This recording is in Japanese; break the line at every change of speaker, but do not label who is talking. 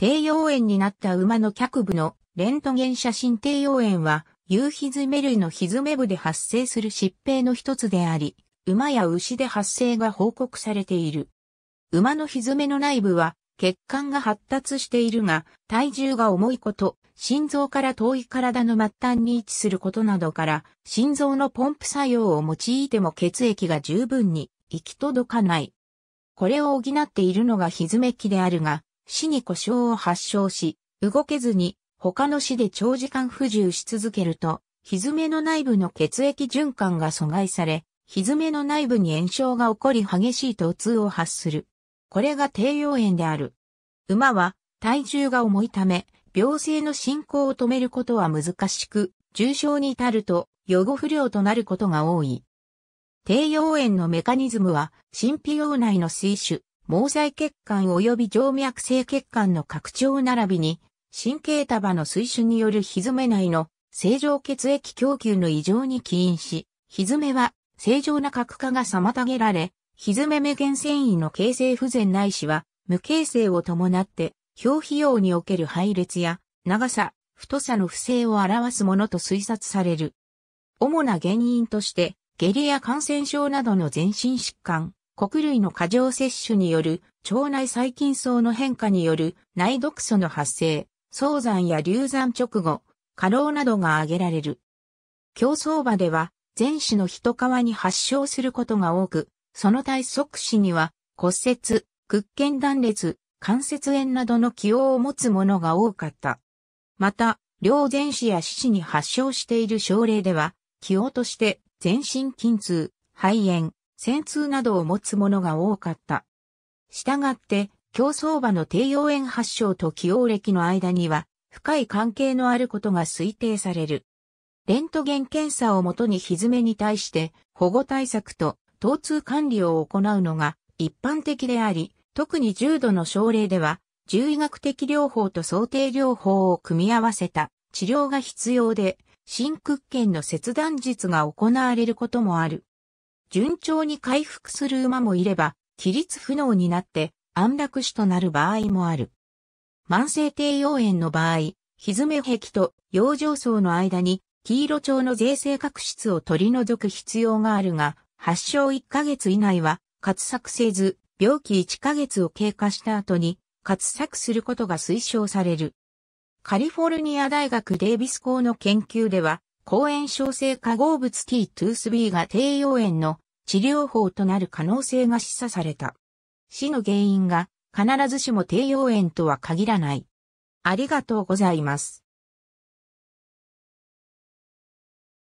低溶炎になった馬の脚部のレントゲン写真低溶炎は、有ヒズめ類のヒズメ部で発生する疾病の一つであり、馬や牛で発生が報告されている。馬のヒズメの内部は、血管が発達しているが、体重が重いこと、心臓から遠い体の末端に位置することなどから、心臓のポンプ作用を用いても血液が十分に行き届かない。これを補っているのがヒズメ器であるが、死に故障を発症し、動けずに他の死で長時間不自由し続けると、蹄の内部の血液循環が阻害され、蹄の内部に炎症が起こり激しい疼痛を発する。これが低用炎である。馬は体重が重いため、病性の進行を止めることは難しく、重症に至ると予後不良となることが多い。低用炎のメカニズムは、神秘用内の水種、毛細血管及び静脈性血管の拡張並びに、神経束の水腫による歪め内の正常血液供給の異常に起因し、歪めは正常な核化が妨げられ、歪め目原繊維の形成不全ないしは、無形成を伴って、表皮用における配列や、長さ、太さの不正を表すものと推察される。主な原因として、下痢や感染症などの全身疾患、穀類の過剰摂取による腸内細菌層の変化による内毒素の発生、早産や流産直後、過労などが挙げられる。競走馬では全種の人皮に発症することが多く、その対即死には骨折、屈腱断裂、関節炎などの気応を持つものが多かった。また、両前肢や四肢に発症している症例では、気応として全身筋痛、肺炎、戦通などを持つ者が多かった。したがって、競走馬の低用炎発症と起用歴の間には、深い関係のあることが推定される。レントゲン検査をもとにひめに対して保護対策と疼痛管理を行うのが一般的であり、特に重度の症例では、獣医学的療法と想定療法を組み合わせた治療が必要で、新屈腱の切断術が行われることもある。順調に回復する馬もいれば、起立不能になって安楽死となる場合もある。慢性低溶炎の場合、ひずめ壁と養生層の間に黄色腸の税制角質を取り除く必要があるが、発症1ヶ月以内は活作せず、病気1ヶ月を経過した後に活作することが推奨される。カリフォルニア大学デイビス校の研究では、抗炎症性化合物 T2B が低用炎の治療法となる可能性が示唆された。死の原因が必ずしも低用炎とは限らない。ありがとうございます。